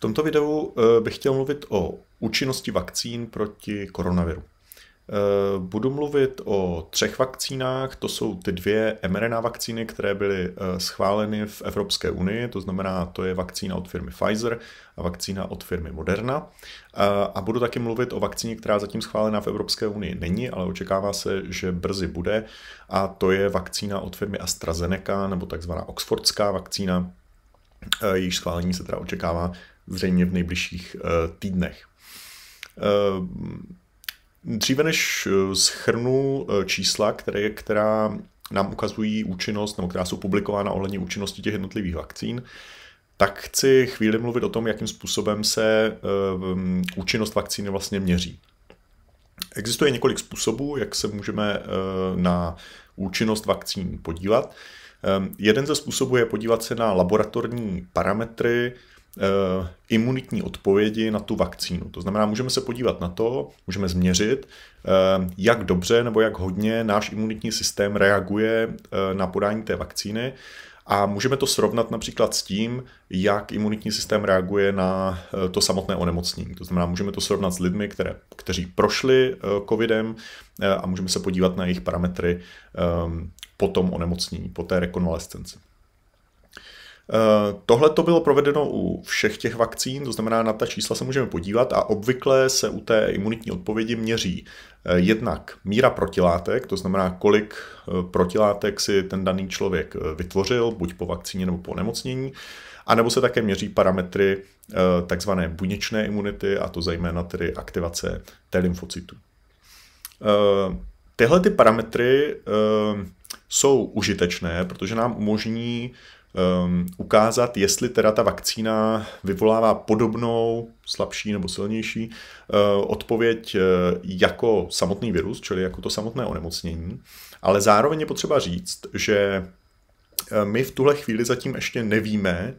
tomto videu eh, bych chtěl mluvit o účinnosti vakcín proti koronaviru. Eh, budu mluvit o třech vakcínách, to jsou ty dvě mRNA vakcíny, které byly eh, schváleny v Evropské unii, to znamená, to je vakcína od firmy Pfizer a vakcína od firmy Moderna. A budu taky mluvit o vakcíně, která zatím schválená v Evropské unii není, ale očekává se, že brzy bude, a to je vakcína od firmy AstraZeneca, nebo takzvaná oxfordská vakcína, jejíž schválení se teda očekává zřejmě v nejbližších eh, týdnech. Eh, dříve než eh, schrnu čísla, které, která nám ukazují účinnost, nebo která jsou publikována ohledně účinnosti těch jednotlivých vakcín, tak chci chvíli mluvit o tom, jakým způsobem se účinnost vakcíny vlastně měří. Existuje několik způsobů, jak se můžeme na účinnost vakcín podívat. Jeden ze způsobů je podívat se na laboratorní parametry, Eh, imunitní odpovědi na tu vakcínu. To znamená, můžeme se podívat na to, můžeme změřit, eh, jak dobře nebo jak hodně náš imunitní systém reaguje eh, na podání té vakcíny. A můžeme to srovnat například s tím, jak imunitní systém reaguje na to samotné onemocnění. To znamená, můžeme to srovnat s lidmi, které, kteří prošli covidem a můžeme se podívat na jejich parametry po tom onemocnění, po té rekonvalescenci. Eh, tohle to bylo provedeno u všech těch vakcín, to znamená na ta čísla se můžeme podívat a obvykle se u té imunitní odpovědi měří eh, jednak míra protilátek, to znamená kolik eh, protilátek si ten daný člověk vytvořil, buď po vakcíně nebo po nemocnění, a nebo se také měří parametry takzvané buněčné imunity, a to zejména tedy aktivace té lymfocytů. Tyhle ty parametry jsou užitečné, protože nám umožní um, ukázat, jestli teda ta vakcína vyvolává podobnou, slabší nebo silnější uh, odpověď uh, jako samotný virus, čili jako to samotné onemocnění. Ale zároveň je potřeba říct, že eh, my v tuhle chvíli zatím ještě nevíme,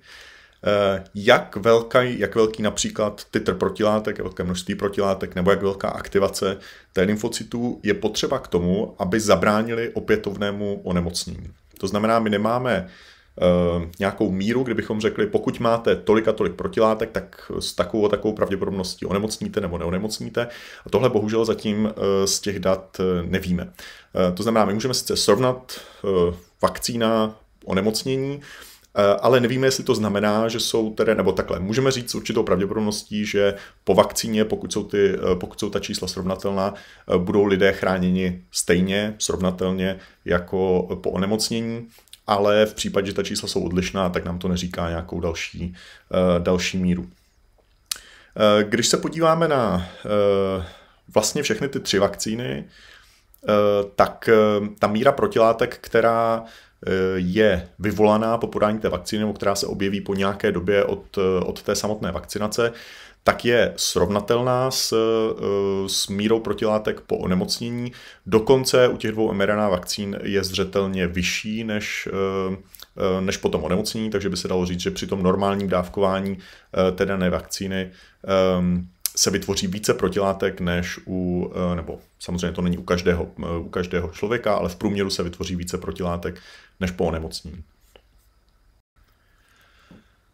jak, velký, jak velký například titr protilátek, jak velké množství protilátek nebo jak velká aktivace té lymfocytů je potřeba k tomu, aby zabránili opětovnému onemocnění. To znamená, my nemáme Eh, nějakou míru, kdybychom řekli, pokud máte tolik a tolik protilátek, tak s takovou a takovou pravděpodobností onemocníte nebo neonemocníte. A tohle bohužel zatím eh, z těch dat eh, nevíme. To znamená, my můžeme sice srovnat vakcína onemocnění, ale nevíme, jestli to znamená, že jsou tedy, nebo takhle, můžeme říct s určitou pravděpodobností, že po vakcíně, pokud jsou, ty, pokud jsou ta čísla srovnatelná, budou lidé chráněni stejně, srovnatelně jako po onemocnění ale v případě, že ta čísla jsou odlišná, tak nám to neříká nějakou další, eh, další míru. Eh, když se podíváme na eh, vlastně všechny ty tři vakcíny, tak ta míra protilátek, která je vyvolaná po podání té vakcíny, nebo která se objeví po nějaké době od, od té samotné vakcinace, tak je srovnatelná s, eh, s mírou protilátek po onemocnění. Dokonce u těch dvou mRNA vakcín je zřetelně vyšší než, eh, eh, než po tom onemocnění, takže by se dalo říct, že při tom normálním dávkování té dané vakcíny ehm, se vytvoří více protilátek než u, nebo samozřejmě to není u každého, u každého člověka, ale v průměru se vytvoří více protilátek než po onemocnění.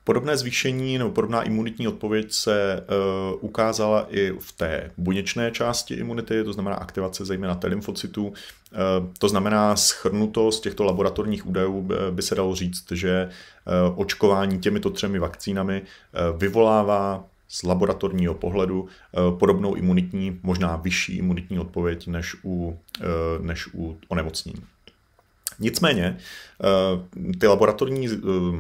Podobné zvýšení nebo podobná imunitní odpověď se uh, ukázala i v té buněčné části imunity, to znamená aktivace zejména té lymfocytů. Uh, eh, to znamená schrnuto z těchto laboratorních údajů by se dalo říct, že uh, očkování těmito třemi vakcínami uh, vyvolává z laboratorního pohledu podobnou imunitní, možná vyšší imunitní odpověď než u, než u onemocnění. Nicméně eh, ty laboratorní eh,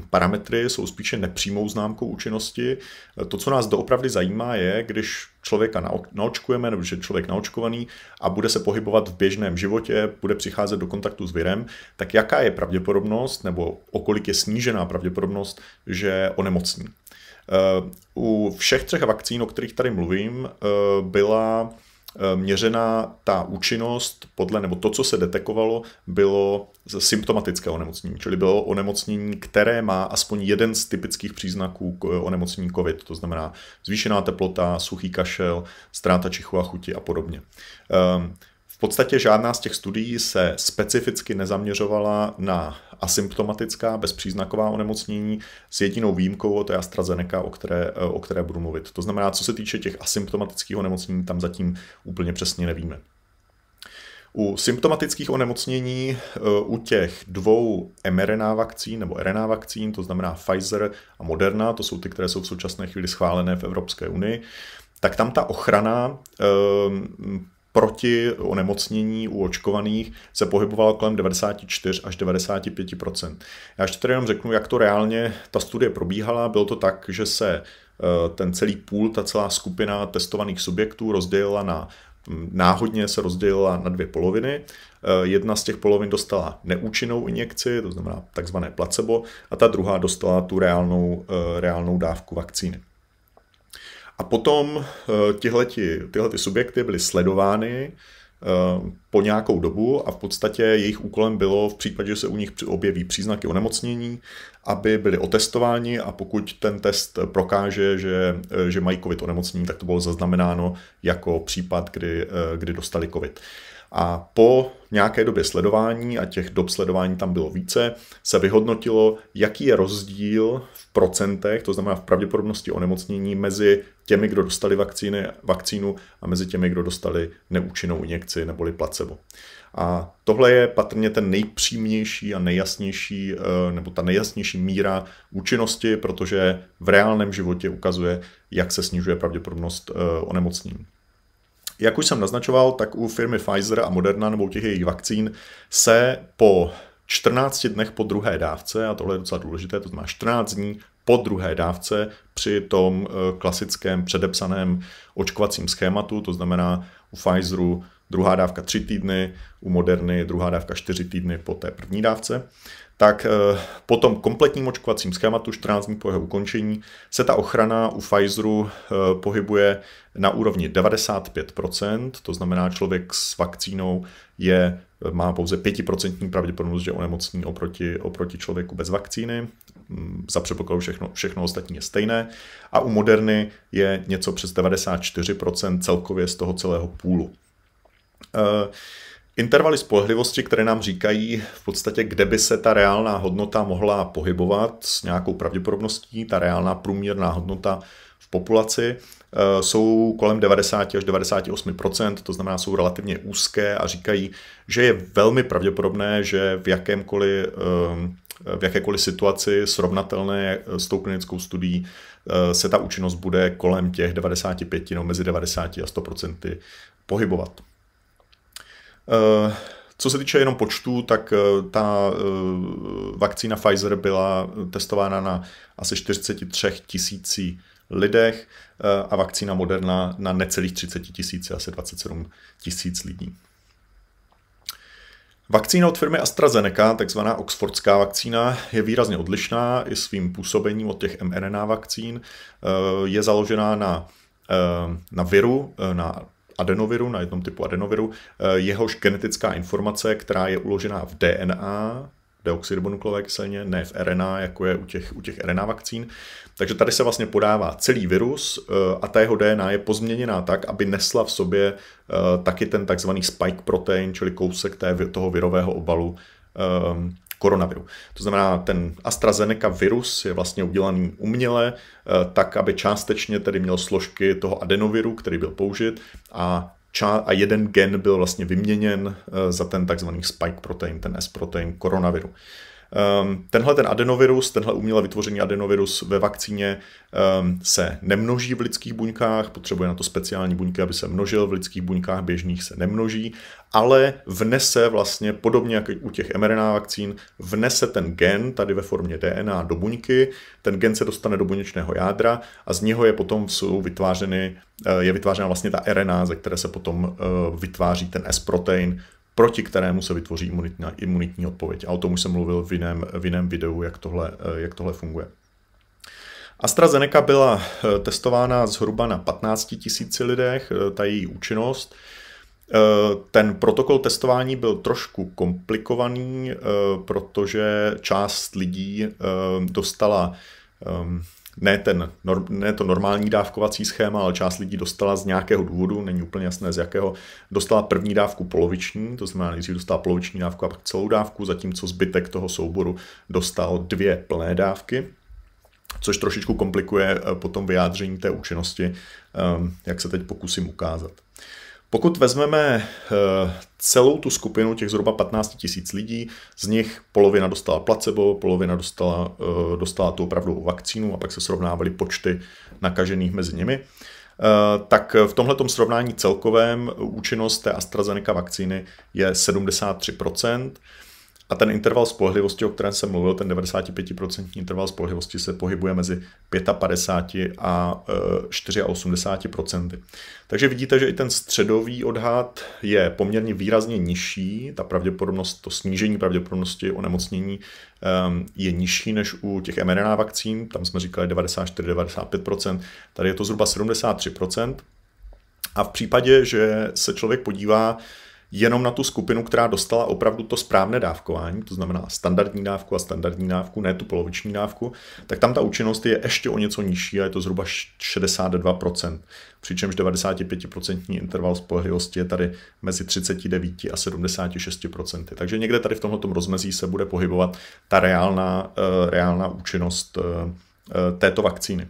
parametry jsou spíše nepřímou známkou účinnosti. Eh, to, co nás doopravdy zajímá, je, když člověka naočkujeme, nebo že člověk naočkovaný a bude se pohybovat v běžném životě, bude přicházet do kontaktu s virem, tak jaká je pravděpodobnost, nebo okolik je snížená pravděpodobnost, že onemocní. U všech třech vakcín, o kterých tady mluvím, byla Eh, měřená ta účinnost podle, nebo to, co se detekovalo, bylo symptomatické onemocnění, čili bylo onemocnění, které má aspoň jeden z typických příznaků eh, onemocnění COVID, to znamená zvýšená teplota, suchý kašel, ztráta čichu a chuti a podobně. Um, v podstatě žádná z těch studií se specificky nezaměřovala na asymptomatická, bezpříznaková onemocnění s jedinou výjimkou, to je AstraZeneca, o které, o které budu mluvit. To znamená, co se týče těch asymptomatických onemocnění, tam zatím úplně přesně nevíme. U symptomatických onemocnění, eh, u těch dvou mRNA vakcín nebo RNA vakcín, to znamená Pfizer a Moderna, to jsou ty, které jsou v současné chvíli schválené v Evropské unii, tak tam ta ochrana eh, proti onemocnění u očkovaných se pohybovala kolem 94 až 95 Já ještě tady jenom řeknu, jak to reálně ta studie probíhala. Bylo to tak, že se eh, ten celý půl, ta celá skupina testovaných subjektů rozdělila na hm, náhodně se rozdělila na dvě poloviny. Eh, jedna z těch polovin dostala neúčinnou injekci, to znamená takzvané placebo, a ta druhá dostala tu reálnou, eh, reálnou dávku vakcíny. A potom eh, tyhleti, tyhle ty subjekty byly sledovány eh, po nějakou dobu a v podstatě jejich úkolem bylo v případě, že se u nich objeví příznaky onemocnění, aby byli otestováni a pokud ten test prokáže, že, eh, že mají covid onemocnění, tak to bylo zaznamenáno jako případ, kdy, kdy dostali covid. Uh, a po nějaké době sledování, a těch dob sledování tam bylo více, se vyhodnotilo, jaký je rozdíl v procentech, to znamená v pravděpodobnosti onemocnění, mezi těmi, kdo dostali vakcíny, vakcínu a mezi těmi, kdo dostali neúčinnou injekci neboli placebo. A tohle je patrně ten nejpřímnější a nejjasnější, eh, nebo ta nejjasnější míra účinnosti, protože v reálném životě ukazuje, jak se snižuje pravděpodobnost eh, onemocnění. Jak už jsem naznačoval, tak u firmy Pfizer a Moderna nebo u těch jejich vakcín se po 14 dnech po druhé dávce, a tohle je docela důležité, to znamená 14 dní po druhé dávce při tom eh, klasickém předepsaném očkovacím schématu, to znamená u Pfizeru druhá dávka tři týdny, u Moderny druhá dávka čtyři týdny po té první dávce, tak eh, po tom kompletním očkovacím schématu 14 dní po jeho ukončení se ta ochrana u Pfizeru eh, pohybuje na úrovni 95%, to znamená člověk s vakcínou je, má pouze 5% pravděpodobnost, že onemocní oproti, oproti člověku bez vakcíny, mm, za předpokladu všechno, všechno ostatní je stejné a u Moderny je něco přes 94% celkově z toho celého půlu. Eh, intervaly spolehlivosti, které nám říkají v podstatě, kde by se ta reálná hodnota mohla pohybovat s nějakou pravděpodobností, ta reálná průměrná hodnota v populaci, eh, jsou kolem 90 až 98 to znamená, jsou relativně úzké a říkají, že je velmi pravděpodobné, že v jakémkoliv eh, v jakékoliv situaci srovnatelné s tou klinickou studií se ta účinnost bude kolem těch 95, no mezi 90 a 100 pohybovat. Eh, co se týče jenom počtu, tak eh, ta eh, vakcína Pfizer byla testována na asi 43 tisící lidech a vakcína Moderna na necelých 30 tisíc, asi 27 tisíc lidí. Vakcína od firmy AstraZeneca, takzvaná oxfordská vakcína, je výrazně odlišná i svým působením od těch mRNA vakcín. Je založená na, na viru, na adenoviru, na jednom typu adenoviru, eh, jehož genetická informace, která je uložená v DNA, deoxyribonukleové kyselině, ne v RNA, jako je u těch, u těch RNA vakcín. Takže tady se vlastně podává celý virus eh, a ta jeho DNA je pozměněná tak, aby nesla v sobě eh, taky ten takzvaný spike protein, čili kousek té, toho virového obalu ehm, koronaviru. To znamená, ten AstraZeneca virus je vlastně udělaný uměle, eh, tak aby částečně tedy měl složky toho adenoviru, který byl použit, a a jeden gen byl vlastně vyměněn eh, za ten takzvaný spike protein, ten S protein koronaviru. Ehm, tenhle ten adenovirus, tenhle uměle vytvořený adenovirus ve vakcíně ehm, se nemnoží v lidských buňkách, potřebuje na to speciální buňky, aby se množil, v lidských buňkách běžných se nemnoží, ale vnese vlastně, podobně jako u těch mRNA vakcín, vnese ten gen tady ve formě DNA do buňky, ten gen se dostane do buněčného jádra a z něho je potom jsou vytvářeny, eh, je vytvářena vlastně ta RNA, ze které se potom eh, vytváří ten S-protein, proti kterému se vytvoří imunitní, imunitní odpověď. A o tom už jsem mluvil v jiném, v jiném videu, jak tohle, eh, jak tohle funguje. AstraZeneca byla eh, testována zhruba na 15 000 lidech, eh, ta její účinnost. Ten protokol testování byl trošku komplikovaný, protože část lidí dostala ehm, ne, ten, ne to normální dávkovací schéma, ale část lidí dostala z nějakého důvodu, není úplně jasné z jakého, dostala první dávku poloviční, to znamená nejdřív dostala poloviční dávku a pak celou dávku, zatímco zbytek toho souboru dostal dvě plné dávky, což trošičku komplikuje eh, potom vyjádření té účinnosti, ehm, jak se teď pokusím ukázat. Pokud vezmeme eh, celou tu skupinu, těch zhruba 15 tisíc lidí, z nich polovina dostala placebo, polovina dostala, eh, dostala tu opravdu vakcínu a pak se srovnávaly počty nakažených mezi nimi, eh, tak v tomhle srovnání celkovém účinnost té AstraZeneca vakcíny je 73 a ten interval spolehlivosti, o kterém jsem mluvil, ten 95% interval spolehlivosti se pohybuje mezi 55 a 84%. E, Takže vidíte, že i ten středový odhad je poměrně výrazně nižší, ta pravděpodobnost, to snížení pravděpodobnosti onemocnění je nižší než u těch mRNA er vakcín, tam jsme říkali 94-95%, tady je to zhruba 73%. A v případě, že se člověk podívá jenom na tu skupinu, která dostala opravdu to správné dávkování, to znamená standardní dávku a standardní dávku, ne tu poloviční dávku, tak tam ta účinnost je ještě o něco nižší a je to zhruba 62%, přičemž 95% interval spolehlivosti je tady mezi 39 a 76%. Takže někde tady v tomto rozmezí se bude pohybovat ta reálná, eh, reálná účinnost eh, eh, této vakcíny.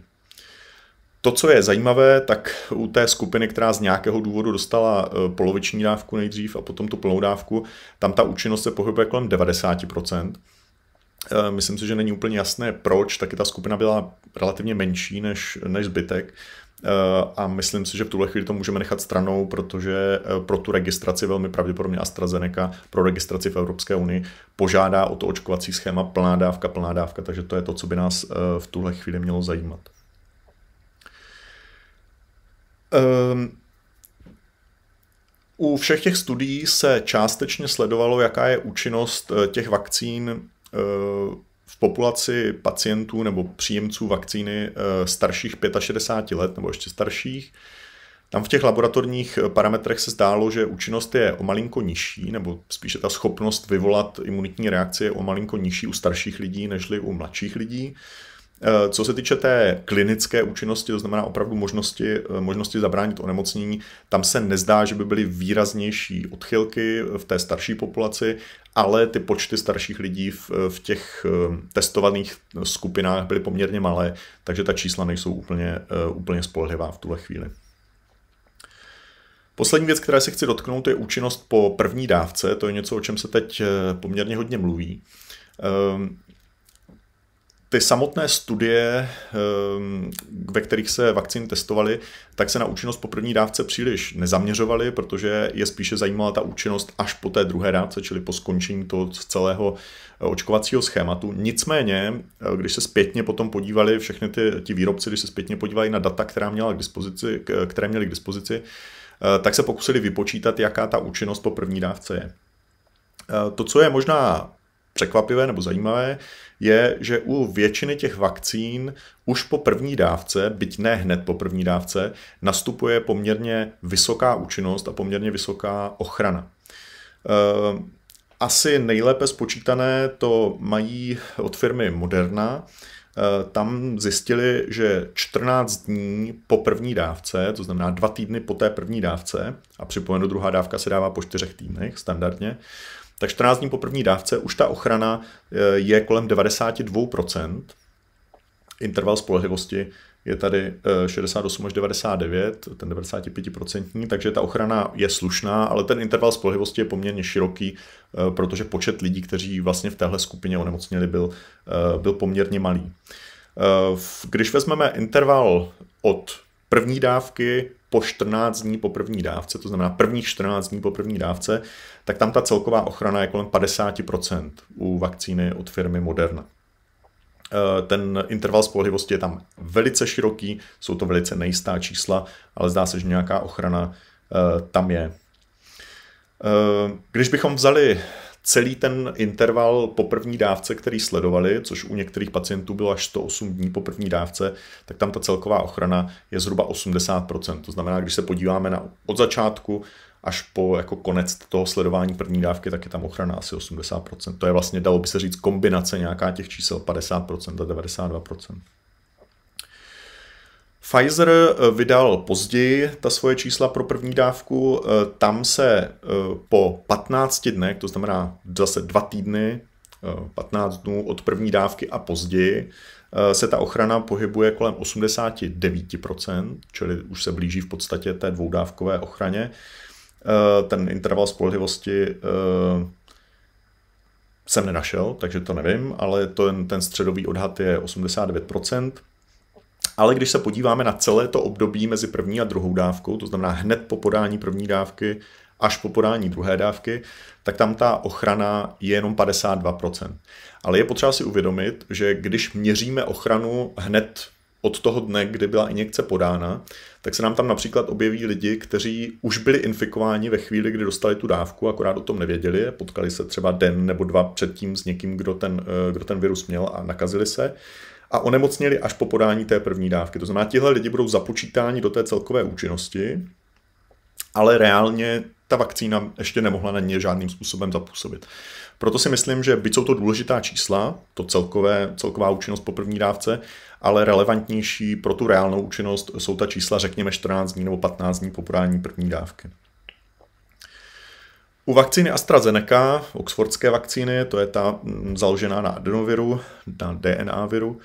To, co je zajímavé, tak u té skupiny, která z nějakého důvodu dostala e, poloviční dávku nejdřív a potom tu plnou dávku, tam ta účinnost se pohybuje kolem 90%. E, myslím si, že není úplně jasné, proč, taky ta skupina byla relativně menší než, než zbytek. E, a myslím si, že v tuhle chvíli to můžeme nechat stranou, protože pro tu registraci velmi pravděpodobně AstraZeneca pro registraci v Evropské unii požádá o to očkovací schéma plná dávka, plná dávka, takže to je to, co by nás v tuhle chvíli mělo zajímat. Um, u všech těch studií se částečně sledovalo, jaká je účinnost eh, těch vakcín eh, v populaci pacientů nebo příjemců vakcíny eh, starších 65 let nebo ještě starších. Tam v těch laboratorních parametrech se zdálo, že účinnost je o malinko nižší, nebo spíše ta schopnost vyvolat imunitní reakci je o malinko nižší u starších lidí nežli u mladších lidí. Eh, co se týče té klinické účinnosti, to znamená opravdu možnosti, eh, možnosti zabránit onemocnění, tam se nezdá, že by byly výraznější odchylky v té starší populaci, ale ty počty starších lidí v, eh, v těch testovaných skupinách byly poměrně malé, takže ta čísla nejsou úplně, úplně spolehlivá v tuhle chvíli. Poslední věc, které se chci dotknout, je účinnost po první dávce. To je něco, o čem se teď poměrně hodně mluví. Ehm, ty samotné studie, ehm, ve kterých se vakcín testovaly, tak se na účinnost po první dávce příliš nezaměřovaly, protože je spíše zajímala ta účinnost až po té druhé dávce, čili po skončení toho celého eh, očkovacího schématu. Nicméně, eh, když se zpětně potom podívali, všechny ty, ti výrobci, když se zpětně podívali na data, která měla k dispozici, eh, které měli k dispozici, tak se pokusili vypočítat, jaká ta účinnost po první dávce je. To, co je možná překvapivé nebo zajímavé, je, že u většiny těch vakcín už po první dávce, byť ne hned po první dávce, nastupuje poměrně vysoká účinnost a poměrně vysoká ochrana. Eh, asi nejlépe spočítané to mají od firmy Moderna. Eh, tam zjistili, že 14 dní po první dávce, to znamená dva týdny po té první dávce, a připomenu, druhá dávka se dává po čtyřech týdnech standardně, tak 14 dní po první dávce už ta ochrana eh, je kolem 92%. Interval spolehlivosti je tady 68 eh, až 99, ten 95%, takže ta ochrana je slušná, ale ten interval spolehlivosti je poměrně široký, eh, protože počet lidí, kteří vlastně v téhle skupině onemocněli, byl, byl poměrně malý. Když vezmeme interval od první dávky po 14 dní po první dávce, to znamená prvních 14 dní po první dávce, tak tam ta celková ochrana je kolem 50% u vakcíny od firmy Moderna. Eh, ten interval spolehlivosti je tam velice široký, jsou to velice nejistá čísla, ale zdá se, že nějaká ochrana eh, tam je. Eh, když bychom vzali celý ten interval po první dávce, který sledovali, což u některých pacientů bylo až 108 dní po první dávce, tak tam ta celková ochrana je zhruba 80%. To znamená, když se podíváme na od začátku až po jako konec toho sledování první dávky, tak je tam ochrana asi 80%. To je vlastně, dalo by se říct, kombinace nějaká těch čísel 50% a 92%. Pfizer eh, vydal později ta svoje čísla pro první dávku. Eh, tam se eh, po 15 dnech, to znamená zase dva týdny, 15 dnů od první dávky a později, se ta ochrana pohybuje kolem 89%, čili už se blíží v podstatě té dvoudávkové ochraně. Ten interval spolehlivosti jsem nenašel, takže to nevím, ale ten, ten středový odhad je 89%. Ale když se podíváme na celé to období mezi první a druhou dávkou, to znamená hned po podání první dávky až po podání druhé dávky, tak tam ta ochrana je jenom 52%. Ale je potřeba si uvědomit, že když měříme ochranu hned od toho dne, kdy byla injekce podána, tak se nám tam například objeví lidi, kteří už byli infikováni ve chvíli, kdy dostali tu dávku, akorát o tom nevěděli, potkali se třeba den nebo dva předtím s někým, kdo ten, eh, kdo ten virus měl a nakazili se a onemocněli až po podání té první dávky. To znamená, tihle lidi budou započítáni do té celkové účinnosti, ale reálně ta vakcína ještě nemohla na ně žádným způsobem zapůsobit. Proto si myslím, že byť jsou to důležitá čísla, to celkové, celková účinnost po první dávce, ale relevantnější pro tu reálnou účinnost jsou ta čísla, řekněme, 14 dní nebo 15 dní po podání první dávky. U vakcíny AstraZeneca, oxfordské vakcíny, to je ta mm, založená na adenoviru, na DNA viru,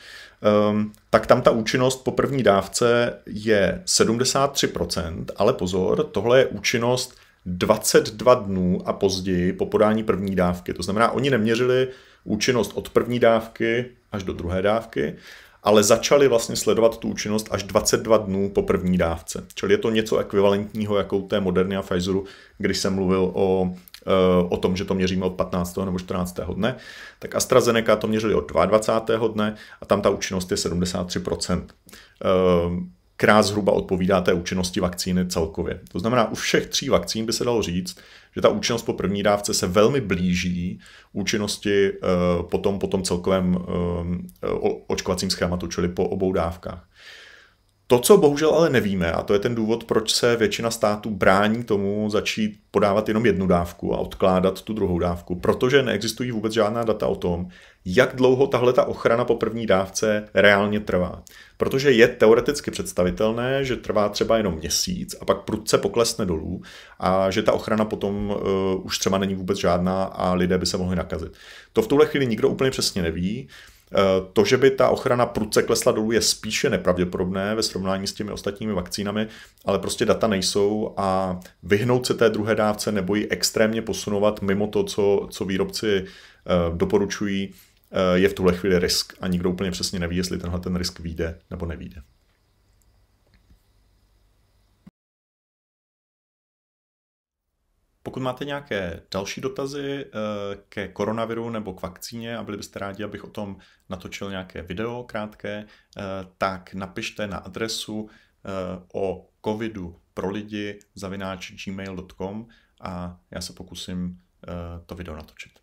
ehm, tak tam ta účinnost po první dávce je 73%, ale pozor, tohle je účinnost 22 dnů a později po podání první dávky. To znamená, oni neměřili účinnost od první dávky až do druhé dávky, ale začali vlastně sledovat tu účinnost až 22 dnů po první dávce. Čili je to něco ekvivalentního jako té Moderny a Pfizeru, když jsem mluvil o, eh, o tom, že to měříme od 15. nebo 14. dne, tak AstraZeneca to měřili od 22. dne a tam ta účinnost je 73% krát zhruba odpovídá té účinnosti vakcíny celkově. To znamená, u všech tří vakcín by se dalo říct, že ta účinnost po první dávce se velmi blíží účinnosti eh, potom po tom celkovém eh, očkovacím schématu, čili po obou dávkách. To, co bohužel ale nevíme, a to je ten důvod, proč se většina států brání tomu začít podávat jenom jednu dávku a odkládat tu druhou dávku, protože neexistují vůbec žádná data o tom, jak dlouho tahle ta ochrana po první dávce reálně trvá. Protože je teoreticky představitelné, že trvá třeba jenom měsíc a pak prudce poklesne dolů a že ta ochrana potom uh, už třeba není vůbec žádná a lidé by se mohli nakazit. To v tuhle chvíli nikdo úplně přesně neví. Eh, to, že by ta ochrana prudce klesla dolů, je spíše nepravděpodobné ve srovnání s těmi ostatními vakcínami, ale prostě data nejsou a vyhnout se té druhé dávce nebo ji extrémně posunovat mimo to, co, co výrobci eh, doporučují, eh, je v tuhle chvíli risk a nikdo úplně přesně neví, jestli tenhle ten risk vyjde nebo nevíde. Pokud máte nějaké další dotazy eh, ke koronaviru nebo k vakcíně a byli byste rádi, abych o tom natočil nějaké video krátké, eh, tak napište na adresu eh, o covidu pro lidi zavináč gmail.com a já se pokusím to video natočit.